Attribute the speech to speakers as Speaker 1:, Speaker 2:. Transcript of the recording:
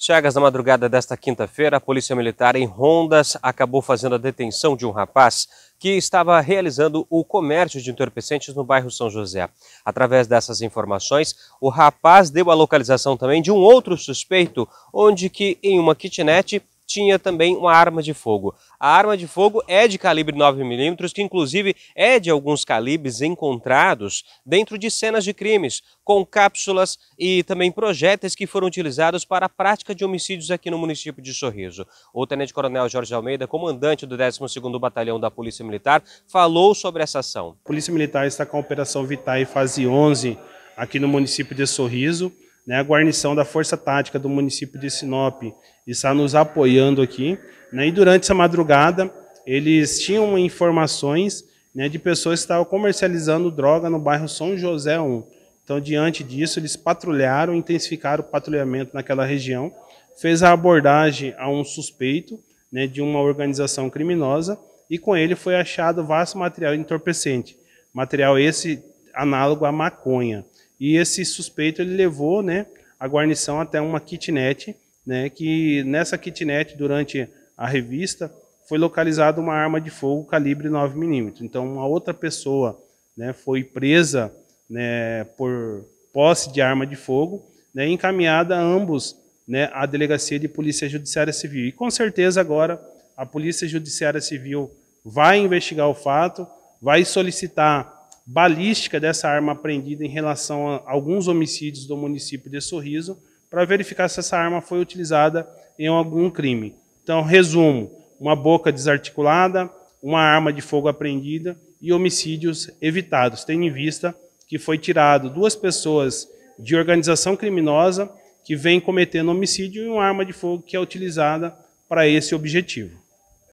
Speaker 1: Chagas, na madrugada desta quinta-feira, a Polícia Militar em Rondas acabou fazendo a detenção de um rapaz que estava realizando o comércio de entorpecentes no bairro São José. Através dessas informações, o rapaz deu a localização também de um outro suspeito, onde que em uma kitnet tinha também uma arma de fogo. A arma de fogo é de calibre 9mm, que inclusive é de alguns calibres encontrados dentro de cenas de crimes, com cápsulas e também projéteis que foram utilizados para a prática de homicídios aqui no município de Sorriso. O tenente-coronel Jorge Almeida, comandante do 12º Batalhão da Polícia Militar, falou sobre essa ação.
Speaker 2: A Polícia Militar está com a Operação Vitae Fase 11 aqui no município de Sorriso né, a guarnição da Força Tática do município de Sinop está nos apoiando aqui. Né, e durante essa madrugada, eles tinham informações né, de pessoas que estavam comercializando droga no bairro São José 1. Então, diante disso, eles patrulharam, intensificaram o patrulhamento naquela região, fez a abordagem a um suspeito né, de uma organização criminosa e com ele foi achado vasto material entorpecente, material esse análogo à maconha. E esse suspeito ele levou, né, a guarnição até uma kitnet, né, que nessa kitnet durante a revista foi localizada uma arma de fogo calibre 9 mm. Então uma outra pessoa, né, foi presa, né, por posse de arma de fogo, né, encaminhada a ambos, né, à delegacia de polícia judiciária civil. E com certeza agora a polícia judiciária civil vai investigar o fato, vai solicitar balística dessa arma apreendida em relação a alguns homicídios do município de Sorriso, para verificar se essa arma foi utilizada em algum crime. Então, resumo: uma boca desarticulada, uma arma de fogo apreendida e homicídios evitados, tendo em vista que foi tirado duas pessoas de organização criminosa que vem cometendo homicídio e uma arma de fogo que é utilizada para esse objetivo.